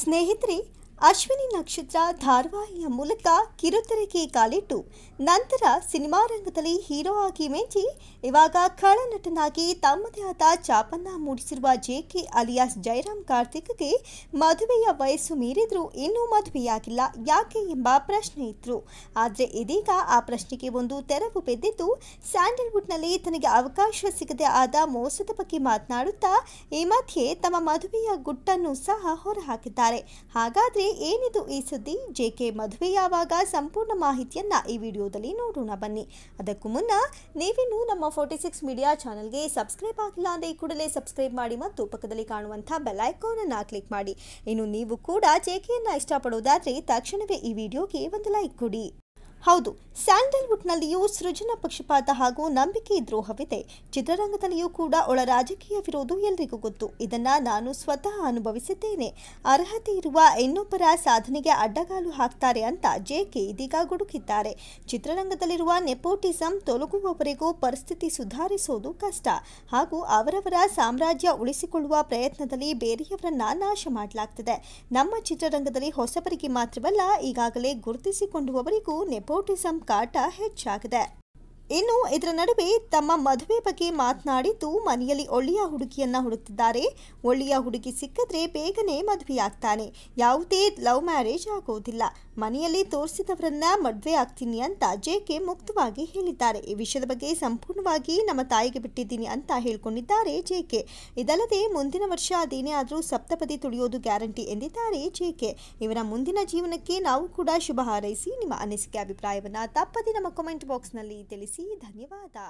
ಸ್ನೇಹಿತರೆ ಅಶ್ವಿನಿ ನಕ್ಷತ್ರ ಧಾರವಾಹಿಯ ಮೂಲಕ ಕಿರುತೆರೆಗೆ ಕಾಲಿಟ್ಟು ನಂತರ ಸಿನಿಮಾ ರಂಗದಲ್ಲಿ ಹೀರೋ ಆಗಿ ಮೆಂಚಿ ಇವಾಗ ಖಳನಟನಾಗಿ ತಮ್ಮದೇ ಆದ ಚಾಪನ್ನ ಮೂಡಿಸಿರುವ ಜೆ ಕೆ ಅಲಿಯಾಸ್ ಜೈರಾಮ್ ಕಾರ್ತಿಕ್ಗೆ ಮದುವೆಯ ವಯಸ್ಸು ಮೀರಿದ್ರೂ ಇನ್ನೂ ಮದುವೆಯಾಗಿಲ್ಲ ಯಾಕೆ ಎಂಬ ಪ್ರಶ್ನೆ ಇತ್ತು ಆದರೆ ಇದೀಗ ಆ ಪ್ರಶ್ನೆಗೆ ಒಂದು ತೆರವು ಬಿದ್ದಿದ್ದು ಸ್ಯಾಂಡಲ್ವುಡ್ನಲ್ಲಿ ತನಗೆ ಅವಕಾಶ ಸಿಗದೆ ಆದ ಮೋಸದ ಬಗ್ಗೆ ಮಾತನಾಡುತ್ತಾ ಈ ಮಧ್ಯೆ ತಮ್ಮ ಮದುವೆಯ ಗುಟ್ಟನ್ನು ಸಹ ಹೊರಹಾಕಿದ್ದಾರೆ ಹಾಗಾದರೆ ಏನಿದು ಈ ಸುದ್ದಿ ಜೆಕೆ ಮದುವೆಯಾವಾಗ ಸಂಪೂರ್ಣ ಮಾಹಿತಿಯನ್ನ ಈ ವಿಡಿಯೋದಲ್ಲಿ ನೋಡೋಣ ಬನ್ನಿ ಅದಕ್ಕೂ ಮುನ್ನ ನೀವಿನ್ನೂ ನಮ್ಮ ಫೋರ್ಟಿ ಸಿಕ್ಸ್ ಮೀಡಿಯಾ ಚಾನಲ್ಗೆ ಸಬ್ಸ್ಕ್ರೈಬ್ ಆಗಿಲ್ಲ ಅಂದರೆ ಈ ಕೂಡಲೇ ಸಬ್ಸ್ಕ್ರೈಬ್ ಮಾಡಿ ಮತ್ತು ಪಕ್ಕದಲ್ಲಿ ಕಾಣುವಂಥ ಬೆಲೈಕಾನನ್ನು ಕ್ಲಿಕ್ ಮಾಡಿ ಇನ್ನು ನೀವು ಕೂಡ ಜೆಕೆಯನ್ನು ಇಷ್ಟಪಡೋದಾದರೆ ತಕ್ಷಣವೇ ಈ ವಿಡಿಯೋಗೆ ಒಂದು ಲೈಕ್ ಕೊಡಿ ಹೌದು ಸ್ಯಾಂಡಲ್ವುಡ್ನಲ್ಲಿಯೂ ಸೃಜನ ಪಕ್ಷಪಾತ ಹಾಗೂ ನಂಬಿಕೆ ದ್ರೋಹವಿದೆ ಚಿತ್ರರಂಗದಲ್ಲಿಯೂ ಕೂಡ ಒಳ ರಾಜಕೀಯವಿರುವುದು ಎಲ್ಲರಿಗೂ ಗೊತ್ತು ಇದನ್ನ ನಾನು ಸ್ವತಃ ಅನುಭವಿಸಿದ್ದೇನೆ ಅರ್ಹತೆ ಇರುವ ಇನ್ನೊಬ್ಬರ ಸಾಧನೆಗೆ ಅಡ್ಡಗಾಲು ಹಾಕ್ತಾರೆ ಅಂತ ಜೆ ಕೆ ಇದೀಗ ಗುಡುಕಿದ್ದಾರೆ ಚಿತ್ರರಂಗದಲ್ಲಿರುವ ನೆಪೋಟಿಸಂ ತೊಲಗುವವರೆಗೂ ಪರಿಸ್ಥಿತಿ ಸುಧಾರಿಸೋದು ಕಷ್ಟ ಹಾಗೂ ಅವರವರ ಸಾಮ್ರಾಜ್ಯ ಉಳಿಸಿಕೊಳ್ಳುವ ಪ್ರಯತ್ನದಲ್ಲಿ ಬೇರೆಯವರನ್ನ ನಾಶ ಮಾಡಲಾಗ್ತದೆ ನಮ್ಮ ಚಿತ್ರರಂಗದಲ್ಲಿ ಹೊಸಬರಿಗೆ ಮಾತ್ರವಲ್ಲ ಈಗಾಗಲೇ ಗುರುತಿಸಿಕೊಂಡುವವರಿಗೂ ನೆಪ ನೆಪೋಟಿಸಂ ಕಾಟ ಹೆಚ್ಚಾಗಿದೆ ಇನ್ನು ಇದರ ನಡುವೆ ತಮ್ಮ ಮದುವೆ ಬಗ್ಗೆ ಮಾತನಾಡಿದ್ದು ಮನೆಯಲ್ಲಿ ಒಳ್ಳೆಯ ಹುಡುಗಿಯನ್ನ ಹುಡುಕ್ತಿದ್ದಾರೆ ಒಳ್ಳೆಯ ಹುಡುಗಿ ಸಿಕ್ಕಿದ್ರೆ ಬೇಗನೆ ಮದುವೆಯಾಗ್ತಾನೆ ಯಾವುದೇ ಲವ್ ಮ್ಯಾರೇಜ್ ಆಗುವುದಿಲ್ಲ ಮನೆಯಲ್ಲಿ ತೋರಿಸಿದವರನ್ನ ಮದುವೆ ಆಗ್ತೀನಿ ಅಂತ ಜೆ ಕೆ ಮುಕ್ತವಾಗಿ ಹೇಳಿದ್ದಾರೆ ಈ ವಿಷಯದ ಬಗ್ಗೆ ಸಂಪೂರ್ಣವಾಗಿ ನಮ್ಮ ತಾಯಿಗೆ ಬಿಟ್ಟಿದ್ದೀನಿ ಅಂತ ಹೇಳ್ಕೊಂಡಿದ್ದಾರೆ ಜೆಕೆ ಇದಲ್ಲದೆ ಮುಂದಿನ ವರ್ಷ ಅದೇನೇ ಆದರೂ ಸಪ್ತಪದಿ ತುಳಿಯೋದು ಗ್ಯಾರಂಟಿ ಎಂದಿದ್ದಾರೆ ಜೆಕೆ ಇವರ ಮುಂದಿನ ಜೀವನಕ್ಕೆ ನಾವು ಕೂಡ ಶುಭ ಹಾರೈಸಿ ನಿಮ್ಮ ಅನಿಸಿಕೆ ಅಭಿಪ್ರಾಯವನ್ನು ತಪ್ಪದೆ ನಮ್ಮ ಕಮೆಂಟ್ ಬಾಕ್ಸ್ನಲ್ಲಿ ತಿಳಿಸಿ ಧನ್ಯವಾದ